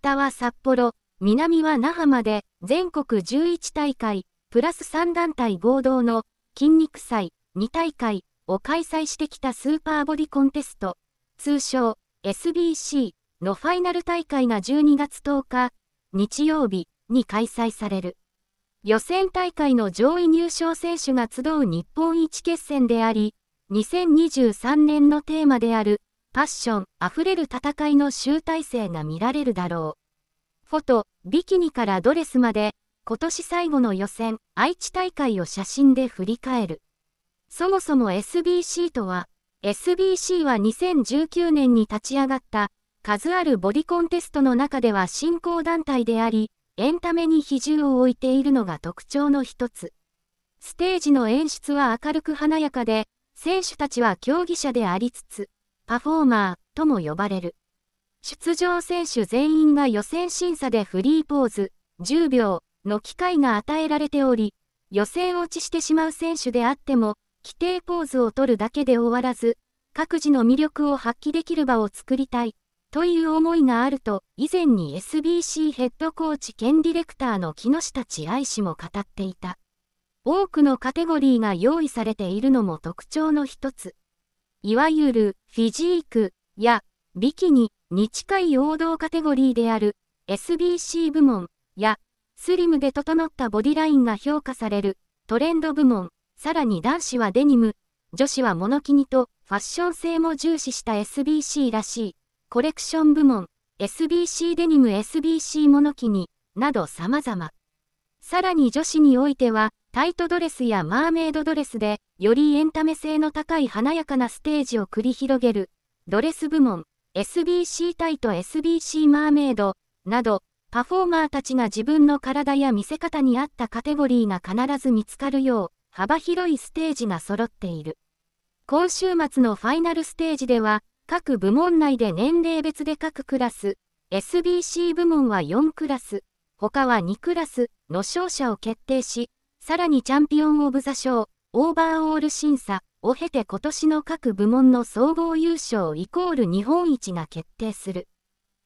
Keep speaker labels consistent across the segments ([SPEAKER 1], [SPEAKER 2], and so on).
[SPEAKER 1] 北は札幌、南は那覇まで、全国11大会、プラス3団体合同の筋肉祭2大会を開催してきたスーパーボディコンテスト、通称 SBC のファイナル大会が12月10日、日曜日に開催される。予選大会の上位入賞選手が集う日本一決戦であり、2023年のテーマである、パッションあふれる戦いの集大成が見られるだろう。フォト、ビキニからドレスまで、今年最後の予選、愛知大会を写真で振り返る。そもそも SBC とは、SBC は2019年に立ち上がった数あるボディコンテストの中では新興団体であり、エンタメに比重を置いているのが特徴の一つ。ステージの演出は明るく華やかで、選手たちは競技者でありつつ、パフォーマーとも呼ばれる。出場選手全員が予選審査でフリーポーズ10秒の機会が与えられており、予選落ちしてしまう選手であっても、規定ポーズを取るだけで終わらず、各自の魅力を発揮できる場を作りたい、という思いがあると、以前に SBC ヘッドコーチ兼ディレクターの木下智愛氏も語っていた。多くのカテゴリーが用意されているのも特徴の一つ。いわゆる、フィジークやビキニに近い王道カテゴリーである SBC 部門やスリムで整ったボディラインが評価されるトレンド部門、さらに男子はデニム、女子は物気にとファッション性も重視した SBC らしい。コレクション部門、SBC デニム SBC 物キになど様々。さらに女子においてはタイトドレスやマーメイドドレスでよりエンタメ性の高い華やかなステージを繰り広げるドレス部門、SBC タイと SBC マーメイドなど、パフォーマーたちが自分の体や見せ方に合ったカテゴリーが必ず見つかるよう、幅広いステージが揃っている。今週末のファイナルステージでは、各部門内で年齢別で各クラス、SBC 部門は4クラス、他は2クラスの勝者を決定し、さらにチャンピオンオブザ賞、オーバーオール審査、を経て今年の各部門の総合優勝イコール日本一が決定する。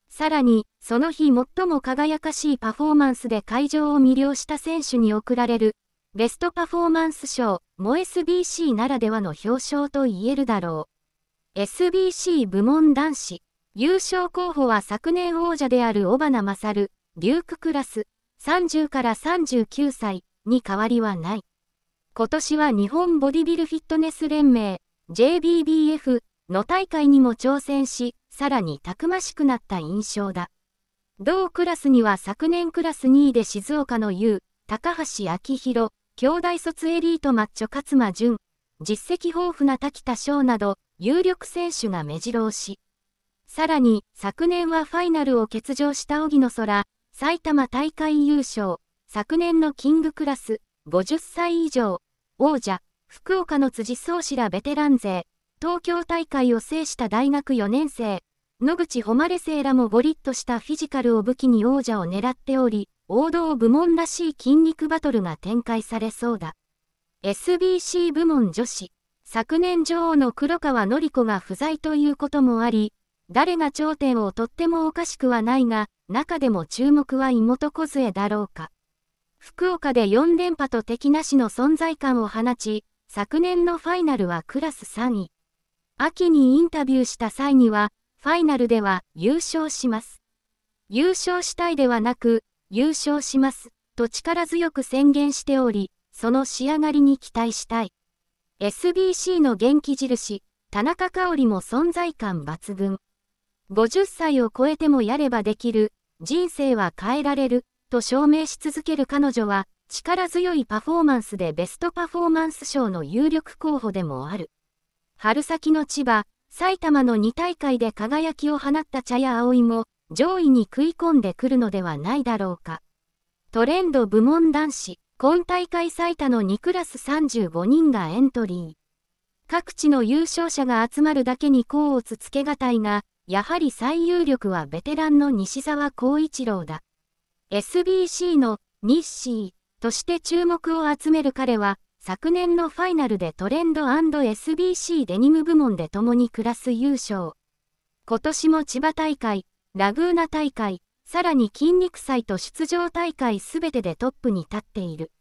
[SPEAKER 1] さらに、その日最も輝かしいパフォーマンスで会場を魅了した選手に贈られる、ベストパフォーマンス賞、も SBC ならではの表彰と言えるだろう。SBC 部門男子、優勝候補は昨年王者である小花勝、デューククラス、30から39歳に変わりはない。今年は日本ボディビルフィットネス連盟 JBBF の大会にも挑戦し、さらにたくましくなった印象だ。同クラスには昨年クラス2位で静岡の優、高橋昭弘、兄弟卒エリートマッチョ勝間淳、実績豊富な滝田翔など、有力選手が目白押し。さらに、昨年はファイナルを欠場した荻野空、埼玉大会優勝、昨年のキングクラス、50歳以上、王者、福岡の辻総氏らベテラン勢、東京大会を制した大学4年生、野口誉生らもゴリッとしたフィジカルを武器に王者を狙っており、王道部門らしい筋肉バトルが展開されそうだ。SBC 部門女子、昨年女王の黒川紀子が不在ということもあり、誰が頂点をとってもおかしくはないが、中でも注目は妹小杖だろうか。福岡で4連覇と敵なしの存在感を放ち、昨年のファイナルはクラス3位。秋にインタビューした際には、ファイナルでは優勝します。優勝したいではなく、優勝します、と力強く宣言しており、その仕上がりに期待したい。SBC の元気印、田中香織も存在感抜群。50歳を超えてもやればできる、人生は変えられる、と証明し続ける彼女は、力強いパフォーマンスでベストパフォーマンス賞の有力候補でもある。春先の千葉、埼玉の2大会で輝きを放った茶屋葵も、上位に食い込んでくるのではないだろうか。トレンド部門男子、今大会最多の2クラス35人がエントリー。各地の優勝者が集まるだけに功をつつけがたいが、やはり最有力はベテランの西澤光一郎だ。SBC のニッシーとして注目を集める彼は、昨年のファイナルでトレンド &SBC デニム部門で共に暮らす優勝。今年も千葉大会、ラグーナ大会、さらに筋肉祭と出場大会すべてでトップに立っている。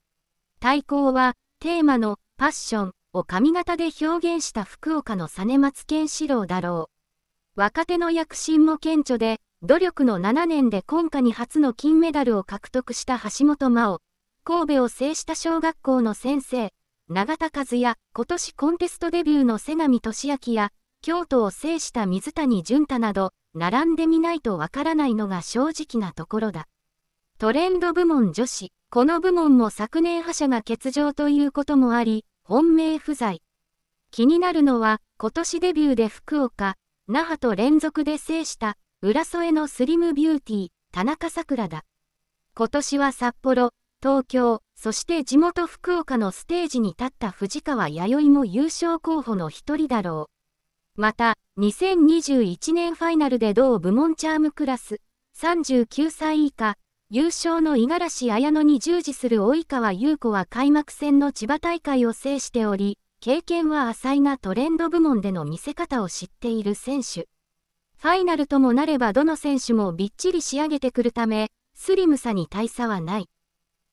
[SPEAKER 1] 対抗は、テーマのパッションを髪型で表現した福岡の実松健四郎だろう。若手の躍進も顕著で、努力の7年で今夏に初の金メダルを獲得した橋本真央、神戸を制した小学校の先生、永田和也、今年コンテストデビューの瀬上俊明や、京都を制した水谷隼太など、並んでみないとわからないのが正直なところだ。トレンド部門女子、この部門も昨年覇者が欠場ということもあり、本命不在。気になるのは、今年デビューで福岡、那覇と連続で制した浦添のスリムビューティー、田中さくらだ。今年は札幌、東京、そして地元福岡のステージに立った藤川弥生も優勝候補の一人だろう。また、2021年ファイナルで同部門チャームクラス、39歳以下、優勝の五十嵐綾乃に従事する及川優子は開幕戦の千葉大会を制しており、経験は浅いがトレンド部門での見せ方を知っている選手。ファイナルともなればどの選手もびっちり仕上げてくるため、スリムさに大差はない。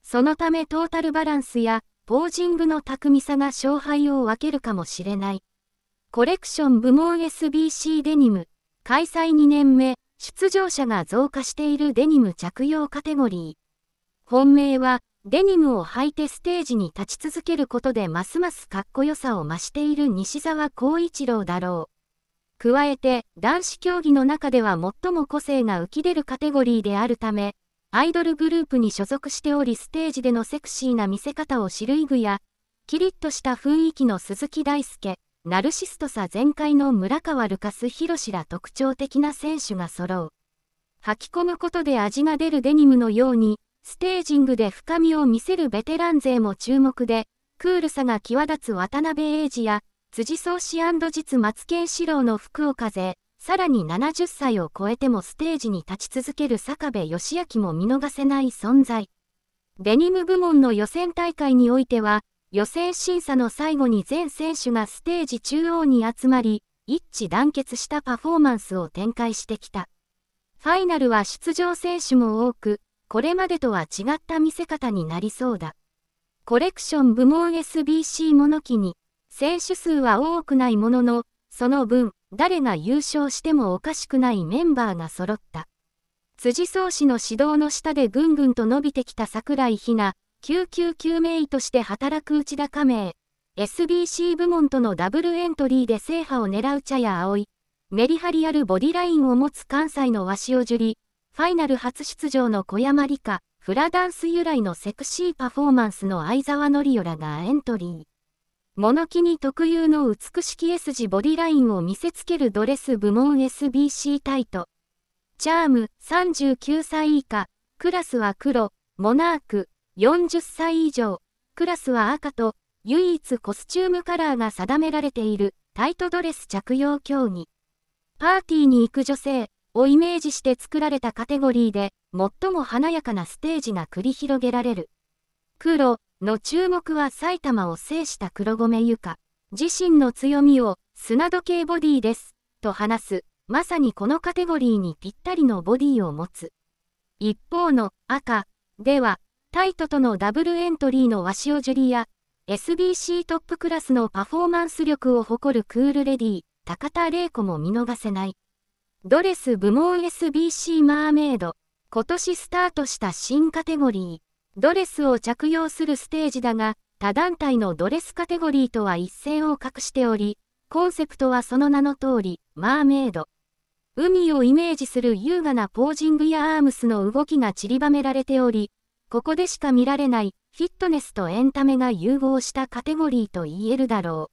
[SPEAKER 1] そのためトータルバランスやポージングの巧みさが勝敗を分けるかもしれない。コレクション部門 SBC デニム、開催2年目、出場者が増加しているデニム着用カテゴリー。本命は、デニムを履いてステージに立ち続けることでますますかっこよさを増している西澤光一郎だろう。加えて、男子競技の中では最も個性が浮き出るカテゴリーであるため、アイドルグループに所属しておりステージでのセクシーな見せ方を知るイグや、キリッとした雰囲気の鈴木大輔、ナルシストさ全開の村川ルカスロシら特徴的な選手が揃う。履き込むことで味が出るデニムのように、ステージングで深みを見せるベテラン勢も注目で、クールさが際立つ渡辺英二や、辻総志実松健四郎の福岡勢、さらに70歳を超えてもステージに立ち続ける坂部義明も見逃せない存在。デニム部門の予選大会においては、予選審査の最後に全選手がステージ中央に集まり、一致団結したパフォーマンスを展開してきた。ファイナルは出場選手も多く、これまでとは違った見せ方になりそうだ。コレクション部門 SBC モノキに。選手数は多くないものの、その分、誰が優勝してもおかしくないメンバーが揃った。辻総氏の指導の下でぐんぐんと伸びてきた桜井ひな、救急救命医として働く内田加盟、SBC 部門とのダブルエントリーで制覇を狙う茶屋葵、メリハリあるボディラインを持つ関西の鷲尾樹里、ファイナル初出場の小山里香、フラダンス由来のセクシーパフォーマンスの相沢りよらがエントリー。物気に特有の美しき S 字ボディラインを見せつけるドレス部門 SBC タイト。チャーム39歳以下、クラスは黒、モナーク40歳以上、クラスは赤と唯一コスチュームカラーが定められているタイトドレス着用競技。パーティーに行く女性をイメージして作られたカテゴリーで最も華やかなステージが繰り広げられる。黒、の注目は埼玉を制した黒米ゆか、自身の強みを砂時計ボディです。と話す。まさにこのカテゴリーにぴったりのボディを持つ。一方の赤では、タイトとのダブルエントリーの鷲尾ジュリや、SBC トップクラスのパフォーマンス力を誇るクールレディー、高田玲子も見逃せない。ドレス部門 SBC マーメイド、今年スタートした新カテゴリー。ドレスを着用するステージだが、他団体のドレスカテゴリーとは一線を画しており、コンセプトはその名の通り、マーメイド。海をイメージする優雅なポージングやアームスの動きが散りばめられており、ここでしか見られないフィットネスとエンタメが融合したカテゴリーと言えるだろう。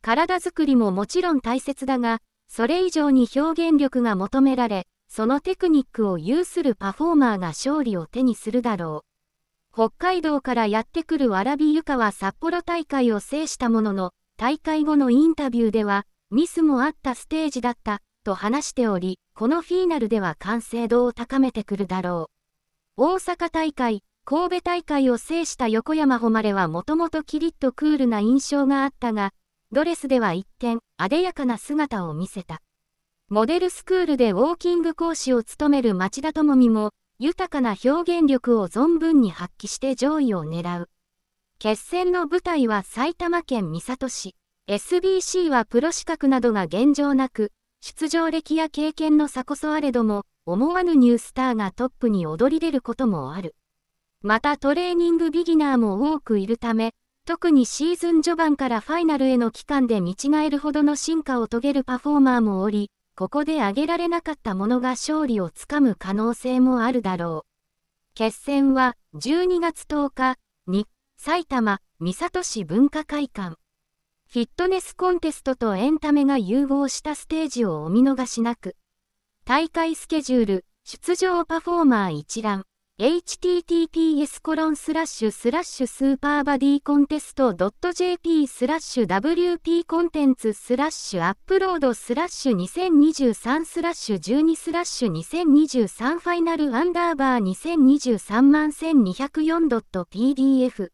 [SPEAKER 1] 体づくりももちろん大切だが、それ以上に表現力が求められ、そのテクニックを有するパフォーマーが勝利を手にするだろう。北海道からやってくるわらびゆかは札幌大会を制したものの、大会後のインタビューでは、ミスもあったステージだった、と話しており、このフィーナルでは完成度を高めてくるだろう。大阪大会、神戸大会を制した横山誉はもともとキリッとクールな印象があったが、ドレスでは一転、でやかな姿を見せた。モデルスクールでウォーキング講師を務める町田智美も、豊かな表現力を存分に発揮して上位を狙う。決戦の舞台は埼玉県三郷市。SBC はプロ資格などが現状なく、出場歴や経験の差こそあれども、思わぬニュースターがトップに躍り出ることもある。またトレーニングビギナーも多くいるため、特にシーズン序盤からファイナルへの期間で見違えるほどの進化を遂げるパフォーマーもおり、ここで挙げられなかったものが勝利をつかむ可能性もあるだろう。決戦は12月10日に埼玉三郷市文化会館。フィットネスコンテストとエンタメが融合したステージをお見逃しなく。大会スケジュール、出場パフォーマー一覧。https コロンスラッシュスラッシュスーパーバディコンテスト .jp スラッシュ WP コンテンツスラッシュアップロードスラッシュ2023スラッシュ12スラッシュ2023ファイナルアンダーバー2023万1204 .pdf